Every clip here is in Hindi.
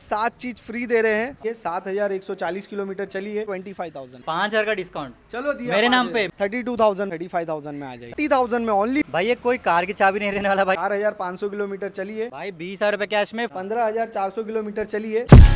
सात चीज फ्री दे रहे हैं ये सात हजार एक सौ चालीस किलोमीटर चली है ट्वेंटी फाइव थाउजेंड पांच हजार का डिस्काउंट चलो दिया मेरे नाम पे thirty two thousand thirty five thousand में आ जाए थर्टी थाउजेंड में ओनली भाई ये कोई कार की चाबी नहीं रहने वाला भाई चार हजार पांच सौ किलोमीटर चली है भाई बीस हजार रुपए कैश में पंद्रह हजार चार सौ किलोमीटर चली है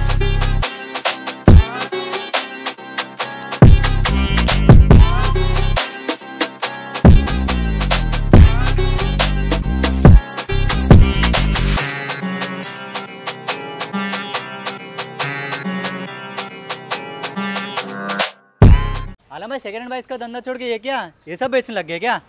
आलम भाई सेकेंड हैंड बाइक का धंधा छोड़ के ये क्या ये सब बेचने लग गए क्या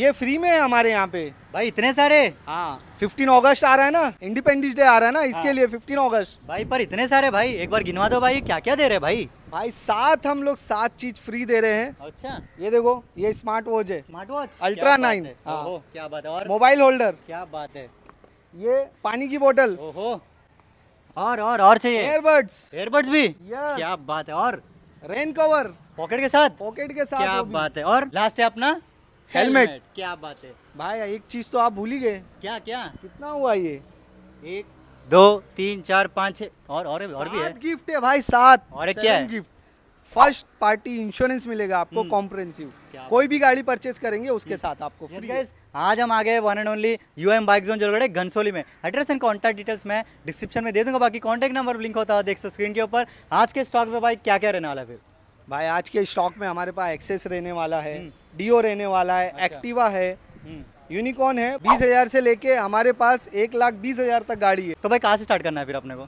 ये फ्री में है हमारे यहाँ पे भाई इतने सारे हाँ फिफ्टीन अगस्त आ रहा है ना इंडिपेंडेंस डे आ रहा है ना इसके हाँ। लिए फिफ्टीन अगस्त भाई पर इतने सारे भाई एक बार गिनवा दो भाई क्या क्या दे रहे भाई भाई सात हम लोग सात चीज फ्री दे रहे हैं अच्छा ये देखो ये स्मार्ट वॉच है स्मार्ट वॉच अल्ट्रा नाइन क्या बात है और मोबाइल होल्डर क्या बात है ये पानी की बोतल ओहो और और और चाहिए एयरबड्स एयरबड्स भी क्या बात है और रेन कवर पॉकेट के साथ पॉकेट के साथ क्या बात है और लास्ट है अपना हेलमेट क्या बात है भाई एक चीज तो आप भूल ही गए क्या क्या कितना हुआ ये एक दो तीन चार पाँच और और और भी है गिफ्ट है भाई सात और क्या है गिफ्ट फर्स्ट पार्टी इंश्योरेंस मिलेगा आपको कॉम्प्रेंसिव हम्म। कोई भी गाड़ी परचेज करेंगे उसके साथ आपको फ्री yes, आज हम आ गए one and only U M bike zone Jalgarh Ghansoli में एड्रेस एंड कॉन्टैक्ट डिटेल्स मैं डिस्क्रिप्शन में दे दूंगा बाकी कॉन्टैक्ट नंबर लिंक होता है देख सकते स्क्रीन के ऊपर आज के स्टॉक में भाई क्या क्या रहने वाला फिर भाई आज के स्टॉक में हमारे पास एक्सेस रहने वाला है डीओ हम्म। रहने वाला है एक्टिवा अच्छा। है यूनिकॉर्न हम्म। है बीस हजार से लेके हमारे पास एक लाख बीस हजार तक गाड़ी है तो भाई कहाँ से स्टार्ट करना है फिर अपने को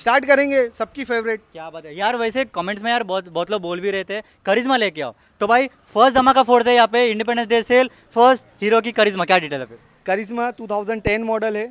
स्टार्ट करेंगे सबकी फेवरेट क्या बात है यार वैसे कमेंट्स में यार बहुत बहुत लोग बोल भी रहे थे करिश्मा लेके आओ तो भाई फर्स्ट धमाका फोड़ है यहाँ पे independence day sale first Hero की करिश्मा क्या डिटेल है फिर करिश्मा 2010 मॉडल है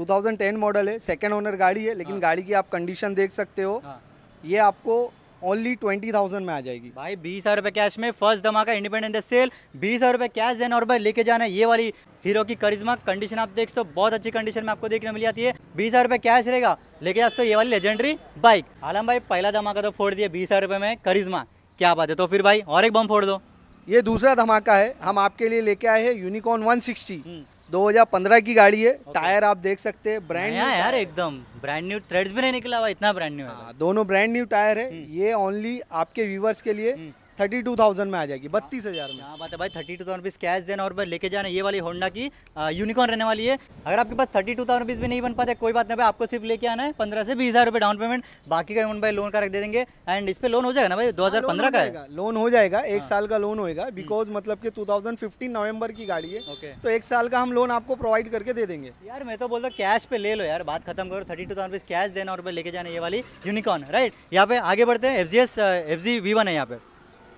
2010 हम्म। मॉडल है सेकेंड ओनर गाड़ी है लेकिन हाँ। गाड़ी की आप कंडीशन देख सकते हो हाँ। ये आपको ओनली ट्वेंटी थाउजेंड में आ जाएगी भाई बीस हज़ार रुपए कैश में फर्स्ट धमाका इंडिपेंडेंट सेल बीस हज़ार रुपए कैश देना और भाई लेके जाना ये वाली हीरो की करिश्मा कंडीशन आप देख सो बहुत अच्छी कंडीशन में आपको देखने मिल जाती है बीस हज़ार रुपए कैश रहेगा लेके जा ये वाली लेजेंडरी बाइक आलम भाई पहला धमाका तो फोड़ दिया बीस हज़ार में करिश्मा क्या बात है तो फिर भाई और एक बम फोड़ दो ये दूसरा धमाका है हम आपके लिए लेके आए हैं यूनिकॉर्न हम्म। 160 2015 की गाड़ी है okay. टायर आप देख सकते हैं ब्रांड न्यू यार एकदम ब्रांड न्यू थ्रेड्स भी नहीं निकला हुआ इतना ब्रांड न्यू है हाँ, दोनों ब्रांड न्यू टायर है हम्म। ये ओनली आपके व्यूवर्स के लिए हम्म। थर्टी टू थाउजेंड में आ जाएगी बत्तीस हज़ार में हाँ बात है भाई thirty two thousand rupees cash देना और भाई लेके जाना ये वाली होंडा की यूनिकॉर्न रहने वाली है अगर आपके पास थर्टी टू थाउजेंड रुपीज़ भी नहीं बन पाते कोई बात नहीं भाई आपको सिर्फ लेके आना है पंद्रह से बीस हज़ार रुपये डाउन पेमेंट बाकी का भाई लोन का रख दे देंगे एंड इस पर लोन हो जाएगा ना भाई हाँ, दो हज़ार पंद्रह का लोन हो जाएगा एक हाँ। साल का लोन होगा बिकॉज मतलब कि टू थाउजेंड फिफ्टीन नवंबर की गाड़ी है तो एक साल का हम लोन आपको प्रोवाइड करके दे देंगे यार मैं तो बोलता हूँ कैश पे ले लो यार बात खत्म करो thirty two thousand rupees cash देना और लेके जाना ये वाली यूनिकॉर्न राइट यहाँ पे आगे बढ़ते हैं एफ जी S F Z V one है यहाँ पे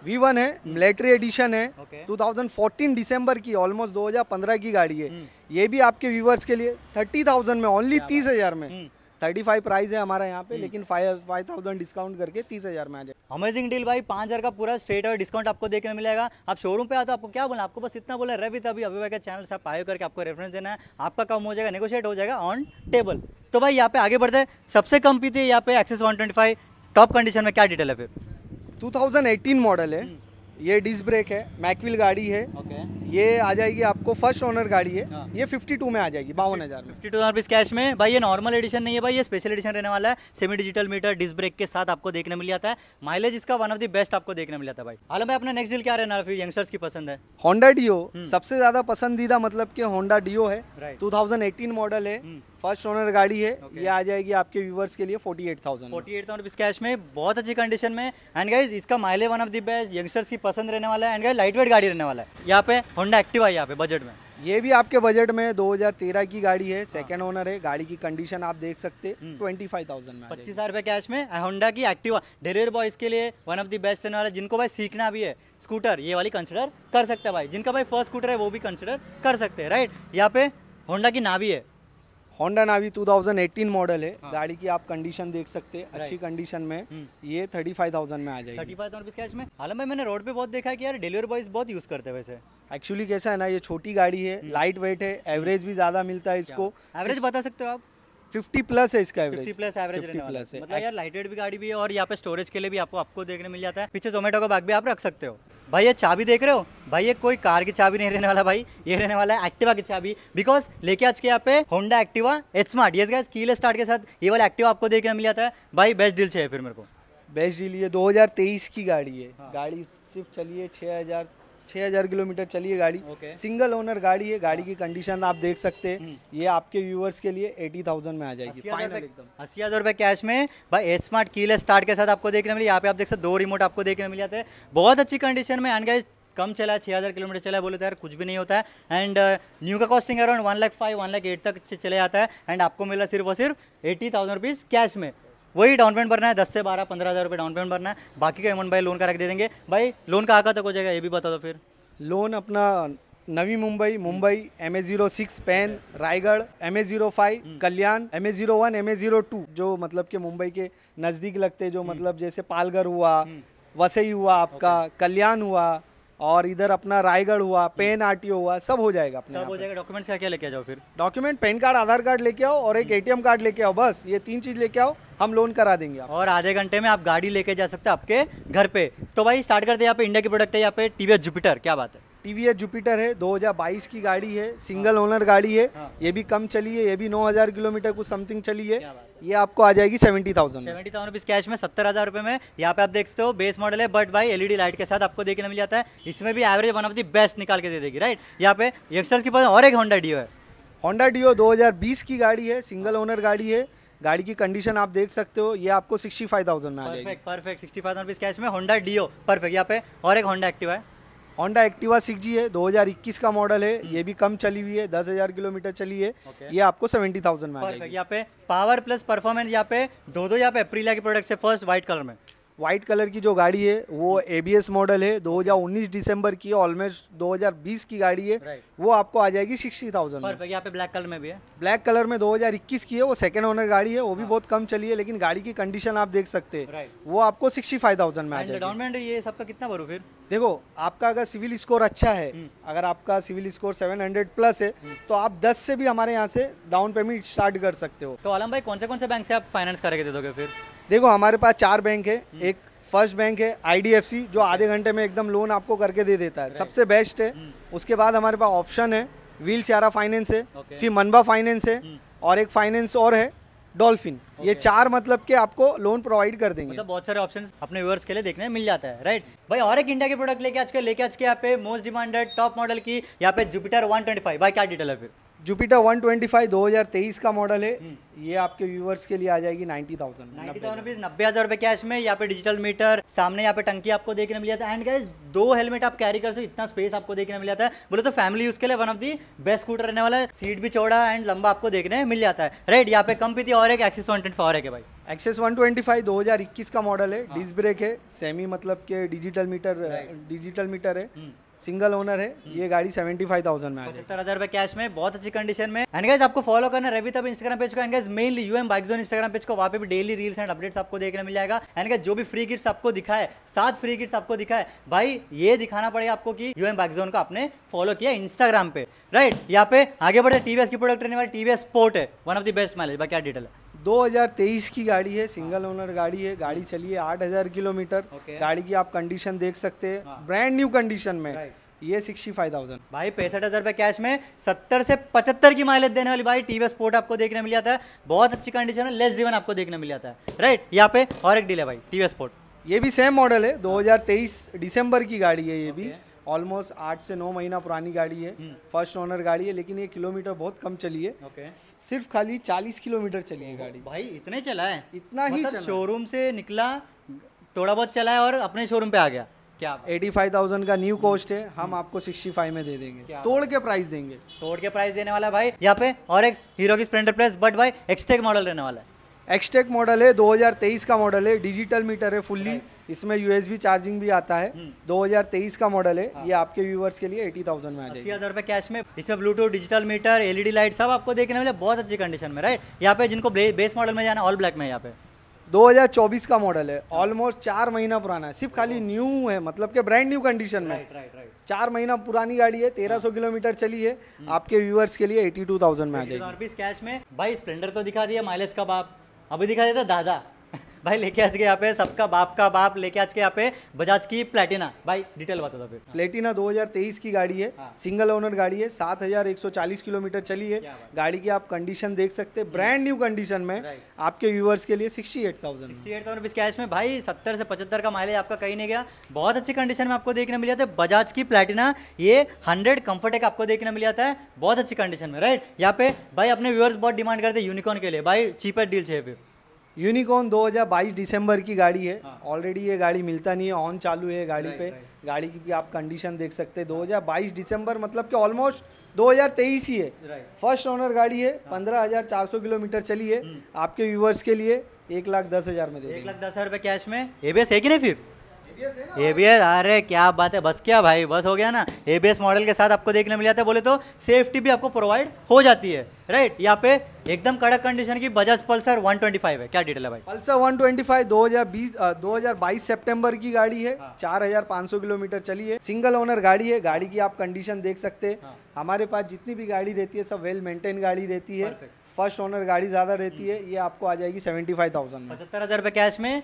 वी वन है मिलेट्री hmm. एडिशन है थाउजेंड फोर्टीन डिसम्बर की ऑलमोस्ट पंद्रह की गाड़ी है hmm. ये भी आपके व्यूवर्स के लिए थर्टी थाउजेंड में ओनली तीस हजार में थर्टी फाइव प्राइस है हमारा यहाँ पे hmm. लेकिन फाइव थाउजेंड डिस्काउंट करके तीस हजार में आ जाए अमेजिंग डील भाई पाँच हजार का पूरा स्ट्रेट और डिस्काउंट आपको देखने मिलेगा आप शोरूम पे आते हो आपको क्या बोला आपको बस इतना बोला रवि तभी अभी वह चैनल से आप आयो करके आपको रेफरेंस देना है आपका कम हो जाएगा नेगोशिएट हो जाएगा ऑन टेबल तो भाई यहाँ पे आगे बढ़ते हैं सबसे कम पीते यहाँ पे एक्सेस वन टॉप कंडीशन में क्या डिटेल है फिर 2018 मॉडल है हम्म। ये डिस्क ब्रेक है मैकविल गाड़ी है okay. ये आ जाएगी आपको फर्स्ट ओनर गाड़ी है हाँ। ये 52 में आ जाएगी बावन हज़ार फिफ्टी टू थाउजेंड कैश में भाई ये नॉर्मल एडिशन नहीं है भाई ये स्पेशल एडिशन रहने वाला है semi digital meter disc brake के साथ आपको देखने मिल जाता है माइलेज इसका वन ऑफ द बेस्ट आपको देखने मिल जाता है भाई हालांकि अपना नेक्स्ट डील क्या रहना फिर यंगस्टर्स की पसंद है होंडा हम्म। डिओ सबसे ज़्यादा पसंदीदा मतलब की होंडा डियो है टू मॉडल है हम्म। फर्स्ट ओनर गाड़ी है okay. ये आ जाएगी आपके व्यूवर्स के लिए 48000 48000 रुपीस कैश में बहुत अच्छी कंडीशन में एंड गाइज इसका mileage one of the best youngsters की पसंद रहने वाला है एंड गाइज लाइट वेट गाड़ी रहने वाला है यहाँ पे होंडा एक्टिव है यहाँ पे बजट में ये भी आपके बजट में 2013 की गाड़ी है सेकंड ओनर है गाड़ी की कंडीशन आप देख सकते ट्वेंटी फाइव थाउजेंड में पच्चीस हजार रुपए कैश में होंडा की एक्टिव डिलीवरी बॉयज के लिए वन ऑफ द बेस्ट रहने वाला जिनको भाई सीखना भी है स्कूटर ये वाली कंसिडर कर सकते हैं भाई जिनका भाई फर्स्ट स्कूटर है वो भी कंसिडर कर सकते हैं राइट यहाँ पे होंडा की नावी है होंडा नावी 2018 मॉडल है हाँ। गाड़ी की आप कंडीशन देख सकते हैं अच्छी कंडीशन में हम्म। ये 35,000 में आ जाएगी 35,000 कैश में हालांकि मैंने रोड पे बहुत देखा कि यार डिलीवरी बॉयज बहुत यूज करते हैं वैसे एक्चुअली कैसा है ना ये छोटी गाड़ी है लाइट हम्म। वेट है एवरेज हम्म। भी ज्यादा मिलता है इसको एवरेज बता सकते हो आप 50 प्लस है इसका एवरेज 50 प्लस एवरेज है मतलब यार लाइट वेट भी गाड़ी भी है और यहाँ पे स्टोरेज के लिए भी आपको आपको देखने मिल जाता है पीछे जोमेटो का बैग भी आप रख सकते हो भाई ये चाबी देख रहे हो भाई ये कोई कार की चाबी नहीं रहने वाला भाई ये रहने वाला है एक्टिवा की चाबी बिकॉज लेके आज के यहाँ पे होंडा एक्टिवा एच स्मार्ट ये कीले स्टार्ट के साथ ये वाला एक्टिवा आपको देखने मिल जाता है भाई बेस्ट डील चाहिए फिर मेरे को बेस्ट डील ये 2023 की गाड़ी है हाँ। गाड़ी सिर्फ चलिए छः हज़ार 6000 किलोमीटर चली है गाड़ी सिंगल ओनर गाड़ी है गाड़ी की कंडीशन आप देख सकते हैं हम्म। ये आपके व्यूवर्स के लिए 80000 में आ जाएगी अस्सी हज़ार रुपए कैश में भाई स्मार्ट कील स्टार्ट के साथ आपको देखने मिली यहाँ पे आप देख सकते दो रिमोट आपको देखने मिल जाते हैं बहुत अच्छी कंडीशन में एंड कम चला है छः हज़ार किलोमीटर चला है बोले तो यार कुछ भी नहीं होता है एंड न्यू का costing around one lakh five one lakh eight तक चले जाता है एंड आपको मिला सिर्फ और सिर्फ एटी थाउजेंड रुपीज़ कैश में वही डाउन पेमेंट भरना है दस से बारह पंद्रह हज़ार रुपये डाउन पेमेंट भरना है बाकी का अमाउंट भाई लोन का रख दे देंगे भाई लोन का आका तक हो जाएगा ये भी बता दो फिर लोन अपना Navi Mumbai Mumbai M A zero six Pen Raigad M A zero five Kalyan M A zero one M A zero two जो मतलब के मुंबई के नज़दीक लगते जो हम्म। मतलब जैसे पालघर हुआ हम्म। वसई हुआ आपका कल्याण हुआ और इधर अपना रायगढ़ हुआ पेन आर हुआ सब हो जाएगा अपना सब हो जाएगा डॉक्यूमेंट्स क्या क्या लेके जाओ फिर document PAN card Aadhaar card लेके आओ और एक एटीएम कार्ड लेके आओ बस ये तीन चीज लेके आओ हम लोन करा देंगे आप। और आधे घंटे में आप गाड़ी लेके जा सकते हैं आपके घर पे तो भाई स्टार्ट करते हैं यहाँ पे इंडिया की प्रोडक्ट है यहाँ पे टीवी जुपिटर क्या बात है टी वी जुपिटर है 2022 की गाड़ी है सिंगल हाँ। ओनर गाड़ी है हाँ। ये भी कम चली है ये भी 9000 किलोमीटर कुछ समथिंग चली है ये आपको आ जाएगी 70,000 70,000 रुपीस कैश में सत्तर हज़ार रुपए में यहाँ पे आप देखते हो बेस मॉडल है बट भाई एलईडी लाइट e के साथ आपको देखने मिल जाता है इसमें भी average one of the best निकाल के दे देगी राइट यहाँ पे यंगस्टर्स के पास और एक होंडा डीओ है होंडा डीओ दो की गाड़ी है सिंगल ओनर गाड़ी है गाड़ी की कंडीशन आप देख सकते हो ये आपको सिक्सटी फाइव थाउजेंड में आ जाएगी perfect sixty five thousand cash में होंडा डीओ परफेक्ट यहाँ पे और एक होंडा एक्टिव है होंडा एक्टिवा सिक्स जी है 2021 का मॉडल है ये भी कम चली हुई है 10,000 किलोमीटर चली है okay. ये आपको 70,000 में यहाँ पे पावर प्लस परफॉर्मेंस यहाँ पे दो दो यहाँ पे अप्रीला के प्रोडक्ट से फर्स्ट व्हाइट कलर में व्हाइट कलर की जो गाड़ी है वो एबीएस मॉडल है 2019 दिसंबर की ऑलमोस्ट 2020 की गाड़ी है वो आपको आ जाएगी सिक्सटी थाउजेंड यहाँ पे ब्लैक कलर में भी है ब्लैक कलर में 2021 की है वो सेकंड ओनर गाड़ी है वो भी हाँ। बहुत कम चली है लेकिन गाड़ी की कंडीशन आप देख सकते हैं वो आपको सिक्सटी फाइव थाउजेंड में आ जाएगी ये सबका कितना भरू फिर देखो आपका अगर सिविल स्कोर अच्छा है हम्म। अगर आपका सिविल स्कोर 700 प्लस है हम्म। तो आप 10 से भी हमारे यहाँ से डाउन पेमेंट स्टार्ट कर सकते हो तो आलम भाई कौन से कौन से बैंक से आप फाइनेंस करके दे दोगे फिर देखो हमारे पास चार बैंक है हम्म। एक फर्स्ट बैंक है आईडीएफसी जो आधे घंटे में एकदम लोन आपको करके दे देता है सबसे बेस्ट है हम्म। उसके बाद हमारे पास ऑप्शन है व्हील चारा फाइनेंस है फिर मनबा फाइनेंस है हम्म। और एक फाइनेंस और है डॉल्फिन okay. ये चार मतलब के आपको लोन प्रोवाइड कर देंगे मतलब बहुत सारे ऑप्शंस अपने व्यूअर्स के लिए देखने मिल जाता है राइट भाई और एक इंडिया के प्रोडक्ट लेके आज के लेके आज के यहाँ पे मोस्ट डिमांडेड टॉप मॉडल की यहाँ पे जुपिटर 125 भाई क्या डिटेल है फिर जुपिटर 125 2023 का मॉडल है हम्म। ये आपके व्यूवर्स के लिए आ जाएगी 90,000 90,000 नब्बे हज़ार रुपए कैश में यहाँ पे डिजिटल मीटर सामने यहाँ पे टंकी आपको देखने मिल जाता है एंड गाइस दो हेलमेट आप कैरी कर सकते इतना स्पेस आपको देखने मिल जाता है बोले तो फैमिली यूज़ के लिए one of the best scooter रहने वाला है सीट भी चौड़ा एंड लंबा आपको देखने मिल जाता है राइट यहाँ पे कम पीती और एक एक्सेस वन फॉर है भाई एक्सेस 125 2021 का मॉडल है डिस्क हाँ। ब्रेक है सेमी मतलब के डिजिटल मीटर डिजिटल मीटर है हम्म। सिंगल ओनर है ये गाड़ी सेवेंटी फाइव थाउजेंड में पचहत्तर हज़ार रुपये कैश में बहुत अच्छी कंडीशन में एंड गाइज आपको फॉलो करना रवि तब इंस्टाग्राम पेज को and guys mainly U M bike zone Instagram page को वहाँ पे भी डेली रील्स एंड अपडेट्स आपको देखने मिल जाएगा एंड गाइज जो भी फ्री गिफ्ट आपको दिखाए सात फ्री गिफ्ट आपको दिखाए भाई ये दिखाना पड़ेगा आपको कि यूएम बाइक जोन को आपने फॉलो किया इंस्टाग्राम पे राइट यहाँ पे आगे बढ़े टीवीएस की प्रोडक्ट रहने वाली टीवीएस स्पोर्ट है one of the best mileage बाकी क्या डिटेल है 2023 की गाड़ी है सिंगल ओनर गाड़ी है गाड़ी चली है 8000 किलोमीटर गाड़ी की आप कंडीशन देख सकते हैं ब्रांड न्यू कंडीशन में ये सिक्सटी फाइव थाउजेंड भाई पैंसठ हज़ार रुपए कैश में सत्तर से पचहत्तर की माइलेज देने वाली भाई टीवी स्पोर्ट आपको देखने मिल जाता है बहुत अच्छी कंडीशन है लेस जीवन आपको देखने मिल जाता है राइट यहाँ पे और एक डील है भाई टीवी स्पोर्ट ये भी सेम मॉडल है हाँ। दो हजार दिसंबर की गाड़ी है ये भी ऑलमोस्ट आठ से नौ महीना पुरानी गाड़ी है फर्स्ट हम्म। ओनर गाड़ी है लेकिन ये किलोमीटर बहुत कम चली है okay. सिर्फ खाली चालीस किलोमीटर चली है गाड़ी भाई इतने चला है इतना मतलब ही चला शोरूम से निकला थोड़ा बहुत चला है और अपने शोरूम पे आ गया क्या एटी फाइव थाउजेंड का न्यू हम्म। कॉस्ट है हम हम्म। आपको सिक्सटी फाइव में दे देंगे तोड़ के प्राइस देंगे तोड़ के प्राइस देने वाला भाई यहाँ पे और एक हीरो की स्प्लेंडर प्लस बट भाई एक्सटेक मॉडल रहने वाला है एक्सटेक मॉडल है 2023 का मॉडल है डिजिटल मीटर है फुल्ली इसमें यूएसबी चार्जिंग भी आता है 2023 हम्म। का मॉडल है हाँ। ये आपके व्यूवर्स के लिए 80,000 में आ जाएगी हज़ार रुपए कैश में इसमें Bluetooth digital meter LED light सब आपको देखने मिले बहुत अच्छी कंडीशन में राइट यहाँ पे जिनको बेस मॉडल में जाना ऑल ब्लैक में यहाँ पे 2024 का मॉडल है ऑलमोस्ट चार महीना पुराना है सिर्फ खाली न्यू है मतलब के ब्रांड न्यू कंडीशन में right, right, right. चार महीना पुरानी गाड़ी है 1300 हाँ। किलोमीटर चली है हम्म। आपके व्यूअर्स के लिए 82,000 में आ जाएगी कैश में भाई स्प्लेंडर तो दिखा दिया माइलेज कब आप अभी दिखा देता दादा भाई लेके आज के यहाँ पे सबका बाप का बाप लेके आज के यहाँ पे बजाज की प्लेटिना भाई डिटेल बता दो फिर प्लेटिना 2023 की गाड़ी है सिंगल हाँ। ओनर गाड़ी है 7140 किलोमीटर चली है गाड़ी की आप कंडीशन देख सकते हैं ब्रांड न्यू कंडीशन में आपके व्यूवर्स के लिए sixty eight thousand eight thousand cash में भाई सत्तर से पचहत्तर का माइलेज आपका कहीं नहीं गया बहुत अच्छी कंडीशन में आपको देखने मिल जाता है बजाज की प्लेटिना ये हंड्रेड कंफर्टेक आपको देखने मिल जाता है बहुत अच्छी कंडीशन में राइट यहाँ पे भाई अपने व्यूअर्स बहुत डिमांड करते हैं यूनिकॉन के लिए भाई चीपर डील चाहिए यूनिकॉर्न 2022 दिसंबर की गाड़ी है ऑलरेडी हाँ। ये गाड़ी मिलता नहीं है ऑन चालू है गाड़ी राए, पे राए। गाड़ी की भी आप कंडीशन देख सकते हैं 2022 दिसंबर मतलब कि ऑलमोस्ट 2023 ही है फर्स्ट ओनर गाड़ी है हाँ। पंद्रह हजार चार सौ किलोमीटर चली है हम्म। आपके व्यूवर्स के लिए एक लाख दस हजार में दे एक लाख दस हजार रुपये कैश में एबीएस है कि नहीं फिर एस अरे क्या बात है बस क्या भाई बस हो गया ना ए बी एस मॉडल के साथ आपको देखने मिल जाता है बोले तो सेफ्टी भी आपको प्रोवाइड हो जाती है राइट यहाँ पे एकदम कड़क कंडीशन की बजाज पल्सर 125 है क्या डिटेल है भाई पल्सर 125 2020 2022 सितंबर की गाड़ी है हाँ। 4500 किलोमीटर चली है सिंगल ओनर गाड़ी है गाड़ी की आप कंडीशन देख सकते हैं हाँ। हमारे पास जितनी भी गाड़ी रहती है सब वेल मेंटेन गाड़ी रहती है फर्स्ट ओनर गाड़ी ज़्यादा रहती है ये आपको आ जाएगी सेवेंटी फाइव थाउजेंड पचहत्तर हज़ार रुपए कैश में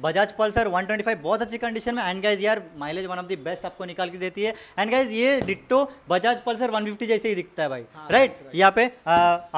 बजाज पल्सर 125 बहुत अच्छी कंडीशन में एंड गाइज यार mileage one of the best आपको निकाल के देती है एंड गाइज ये डिट्टो बजाज पल्सर 150 जैसे ही दिखता है भाई हाँ, राइट right? यहाँ पे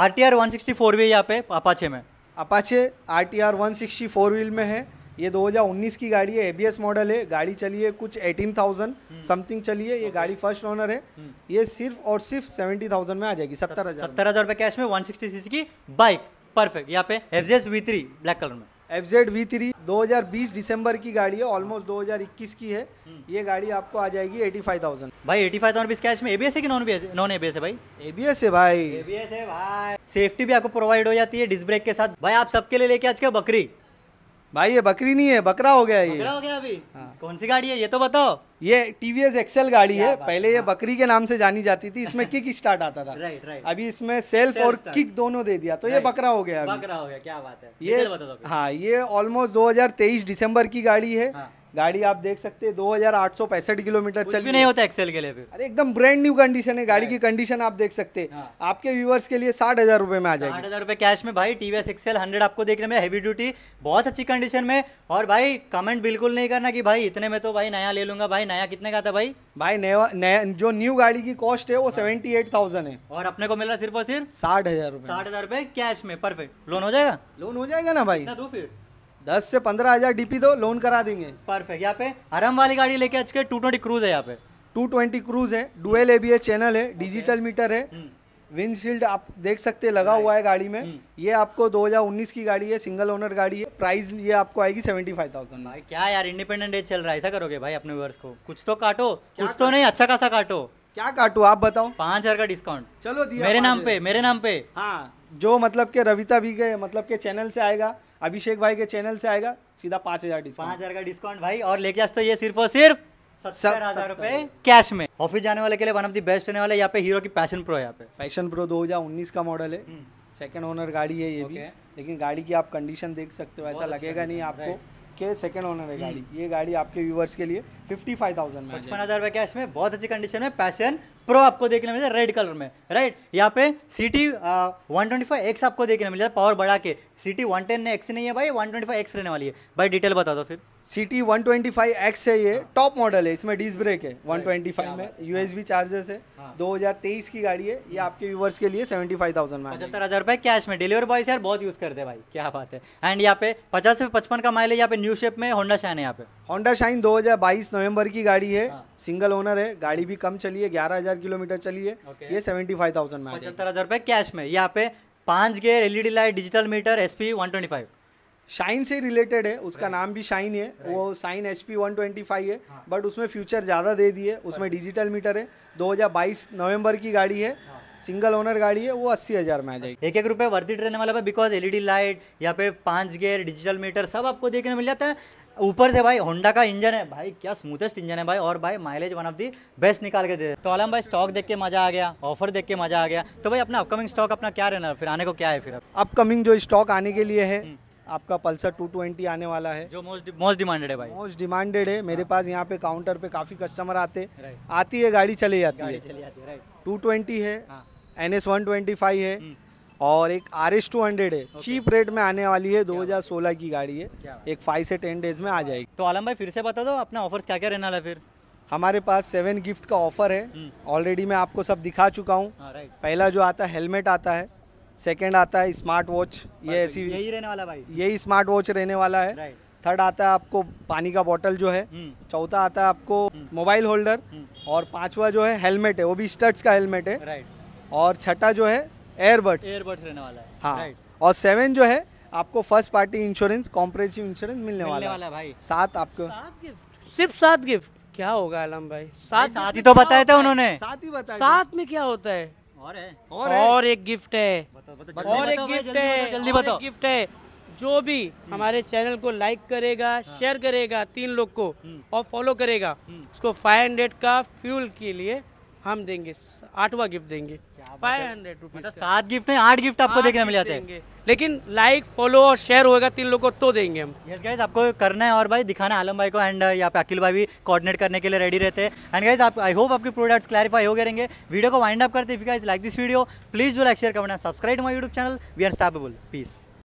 R T R one sixty four भी यहाँ पे अपाचे में Apache R T R one sixty four wheel में है ये 2019 की गाड़ी है एबीएस मॉडल है गाड़ी चली है कुछ 18,000 समथिंग हम्म। चली है ये okay. गाड़ी फर्स्ट ओनर है हम्म। ये सिर्फ और सिर्फ 70,000 में आ जाएगी सत्तर हजार सत्तर हजार रुपये कैश में 160 सीसी की बाइक परफेक्ट यहाँ पे एफ जी S V three black colour में एफ जेड वी थ्री दो हजार बीस दिसंबर की गाड़ी है ऑलमोस्ट 2021 की है हम्म। ये गाड़ी आपको आ जाएगी एटी फाइव थाउजेंड भाई एटी फाइव थाउजेंड कैश में एबीएस है कि नॉन बीएस नॉन एबीएस है भाई एबीएस है भाई एबीएस है भाई सेफ्टी भी आपको प्रोवाइड हो जाती है डिस्क ब्रेक के साथ भाई आप सबके लिए लेके आज क्या बकरी भाई ये बकरी नहीं है बकरा हो गया ये बकरा हो गया अभी हाँ। कौन सी गाड़ी है ये तो बताओ ये टीवीएस एक्सेल गाड़ी है पहले ये हाँ। बकरी के नाम से जानी जाती थी इसमें किक स्टार्ट आता था राइट राइट अभी इसमें सेल्फ और किक दोनों दे दिया तो ये बकरा हो गया बकरा हो गया क्या बात है ये हाँ ये ऑलमोस्ट 2023 दिसंबर की गाड़ी है हाँ। गाड़ी आप देख सकते हैं दो हजार किलोमीटर चल भी नहीं होता एक्सेल के लिए फिर अरे एकदम ब्रांड न्यू कंडीशन है गाड़ी की कंडीशन आप देख सकते हैं हाँ। आपके व्यूवर्स के लिए साठ हजार रुपए में आ जाएगी साठ हजार रुपए कैश में भाई टीवीएस एक्सेल हंड्रेड आपको देखने में हैवी ड्यूटी बहुत अच्छी कंडीशन में और भाई कमेंट बिल्कुल नहीं करना की भाई इतने में तो भाई नया ले लूंगा भाई भाई नया कितने का था भाई भाई नया जो न्यू गाड़ी की कॉस्ट है वो सेवेंटी एट थाउजेंड है और अपने को मिला सिर्फ और सिर्फ साठ हजार रूपए साठ हजार रूपए कैश में परफेक्ट लोन हो जाएगा लोन हो जाएगा ना भाई दो फिर दस से पंद्रह हजार डीपी दो लोन करा देंगे परफेक्ट यहाँ पे आराम वाली गाड़ी लेके आज के टू ट्वेंटी क्रूज है यहाँ पे टू ट्वेंटी क्रूज है डुएल एबीएस चैनल है डिजिटल मीटर है हम्म। विंडशील्ड आप देख सकते लगा हुआ है गाड़ी में हम्म। ये आपको 2019 की गाड़ी है सिंगल ओनर गाड़ी है प्राइस ये आपको आएगी सेवेंटी फाइव थाउजेंड भाई क्या यार इंडिपेंडेंट डे चल रहा है ऐसा करोगे भाई अपने वर्ष को कुछ तो काटो कुछ तो नहीं अच्छा खासा काटो क्या काटो आप बताओ पाँच हजार का डिस्काउंट चलो दिया मेरे नाम पे मेरे नाम पे हाँ जो मतलब के रविता भी के मतलब के चैनल से आएगा अभिषेक भाई के चैनल से आएगा सीधा पांच हजार डिस्काउंट पांच हजार का डिस्काउंट भाई और लेके आज तो ये सिर्फ और सिर्फ सत्तर हजार रुपए कैश में ऑफिस जाने वाले के लिए वन ऑफ दी बेस्ट रहने वाले यहाँ पे हीरो की पैशन प्रो यहाँ पे पैशन प्रो 2019 का मॉडल है सेकंड हम्म। ओनर गाड़ी है ये भी लेकिन गाड़ी की आप कंडीशन देख सकते हो ऐसा लगेगा अच्छा नहीं आपको के सेकंड ओनर है गाड़ी हम्म। ये गाड़ी आपके व्यूवर्स के लिए फिफ्टी फाइव थाउजेंड में पचपन हज़ार रुपए कैश में बहुत अच्छी कंडीशन में पैशन प्रो आपको देखने मिलता है रेड कलर में राइट यहाँ पे city one twenty five X आपको देखने मिलता है पावर बढ़ा के सिटी वन टेन एक्स नहीं है भाई वन ट्वेंटी फाइव एक्स रहने वाली है भाई डिटेल बता दो फिर C T one twenty five X है ये टॉप हाँ। मॉडल है इसमें डिस्क ब्रेक है वन ट्वेंटी फाइव में यू एस बी चार्जेस है हाँ। हाँ। दो हज़ार तेईस की गाड़ी है ये आपके व्यूवर्स के लिए सेवेंटी फाइव थाउजेंड में पचहत्तर हज़ार रुपये कैश में डिलीवरी बॉयस यार बहुत यूज़ करते हैं भाई क्या बात है एंड यहाँ पे पचास से पचपन का माइल है यहाँ पे न्यू शेप में होंडा शाइन है यहाँ पे होंडा शाइन दो हज़ार बाईस नवंबर की गाड़ी है सिंगल ओनर है गाड़ी भी कम चली है ग्यारह हज़ार किलोमीटर चली है ये सेवेंटी फाइव थाउजेंड में पचहत्तर हज़ार रुपये कैश में यहाँ पे पाँच gear LED light digital meter S P one twenty five Shine से रिलेटेड है उसका नाम भी शाइन है वो Shine H P one twenty five है बट हाँ। उसमें फ्यूचर ज़्यादा दे दिए उसमें डिजिटल मीटर है बाईस नवंबर की गाड़ी है सिंगल हाँ। ओनर गाड़ी है वो अस्सी हज़ार में आ जाएगी एक एक रुपये वर्थिट रहने वाला है बिकॉज एलईडी लाइट या फिर पाँच गेयर डिजिटल मीटर सब आपको देखने मिल जाता है ऊपर से भाई होंडा का इंजन है भाई क्या स्मूथेस्ट इंजन है भाई और भाई mileage one of the best निकाल के दे तो आलम भाई स्टॉक देख के मजा आ गया ऑफर देख के मजा आ गया तो भाई अपना अपकमिंग स्टॉक अपना क्या रहना फिर आने को क्या है फिर अपकमिंग जो स्टॉक आने के लिए है हम्म। आपका पल्सर 220 आने वाला है जो मोस्ट मोस्ट डिमांडेड है भाई मोस्ट डिमांडेड है मेरे हाँ। पास यहाँ पे काउंटर पे काफ़ी कस्टमर आते आती है गाड़ी चले जाती है टू ट्वेंटी है N S one twenty five है हम्म। और एक आर एस टू हंड्रेड है चीप रेट में आने वाली है 2016 की गाड़ी है एक फाइव से टेन डेज में आ जाएगी तो आलम भाई फिर से बता दो अपना ऑफर्स क्या क्या रहने वाला फिर हमारे पास सेवन गिफ्ट का ऑफर है ऑलरेडी हम्म। मैं आपको सब दिखा चुका हूँ हाँ, पहला जो आता है हेलमेट आता है सेकेंड आता है स्मार्ट वॉच ये अच्छा, ऐसी यही रहने वाला भाई यही स्मार्ट वॉच रहने वाला है थर्ड आता है आपको पानी का बॉटल जो है हम्म। चौथा आता है आपको मोबाइल हम्म। होल्डर हम्म। और पांचवा जो है हेलमेट है वो भी स्टड्स का हेलमेट है और छठा जो है एयरबड्स एयरबड्स रहने वाला है हाँ और सेवन जो है आपको first party insurance comprehensive insurance मिलने वाला, है भाई सात आपको सिर्फ सात गिफ्ट क्या होगा आलम भाई सात सात ही तो बताया था उन्होंने सात ही बताया सात में क्या होता है और है और, और एक गिफ्ट है और एक गिफ्ट है जल्दी बताओ गिफ्ट है जो भी हम्म। हमारे चैनल को लाइक करेगा हाँ। शेयर करेगा तीन लोग को हम्म। और फॉलो करेगा हम्म। उसको 500 का फ्यूल के लिए हम देंगे आठवा गिफ्ट देंगे फाइव हंड्रेड रुपीज सात गिफ्ट है आठ गिफ्ट आपको देखने मिल जाते हैं लेकिन लाइक फॉलो और शेयर होगा तीन लोग को तो देंगे हम यस गाइज आपको करना है और भाई दिखाना है आलम भाई को एंड यहाँ पे अकिल भाई भी कोऑर्डिनेट करने के लिए रेडी रहते हैं एंड गाइज आप आई होप आपके प्रोडक्ट्स क्लैरिफाई हो गए रहेंगे वीडियो को वाइंड अप करते हैं guys like this video please जो लाइक शेयर करना subscribe my YouTube channel we are stoppable piece